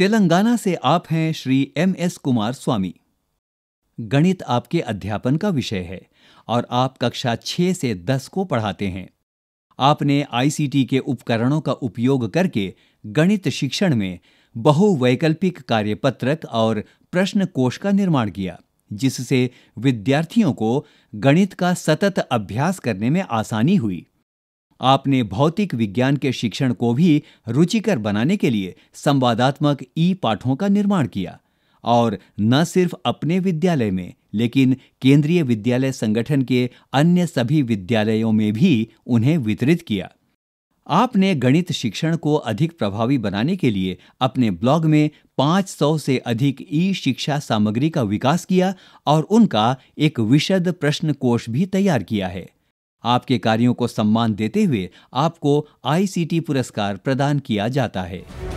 तेलंगाना से आप हैं श्री एम एस कुमार स्वामी गणित आपके अध्यापन का विषय है और आप कक्षा 6 से 10 को पढ़ाते हैं आपने आईसीटी के उपकरणों का उपयोग करके गणित शिक्षण में बहुवैकल्पिक कार्यपत्रक और प्रश्न कोश का निर्माण किया जिससे विद्यार्थियों को गणित का सतत अभ्यास करने में आसानी हुई आपने भौतिक विज्ञान के शिक्षण को भी रुचिकर बनाने के लिए संवादात्मक ई पाठों का निर्माण किया और न सिर्फ अपने विद्यालय में लेकिन केंद्रीय विद्यालय संगठन के अन्य सभी विद्यालयों में भी उन्हें वितरित किया आपने गणित शिक्षण को अधिक प्रभावी बनाने के लिए अपने ब्लॉग में 500 से अधिक ई शिक्षा सामग्री का विकास किया और उनका एक विशद प्रश्न कोष भी तैयार किया है आपके कार्यों को सम्मान देते हुए आपको आईसीटी पुरस्कार प्रदान किया जाता है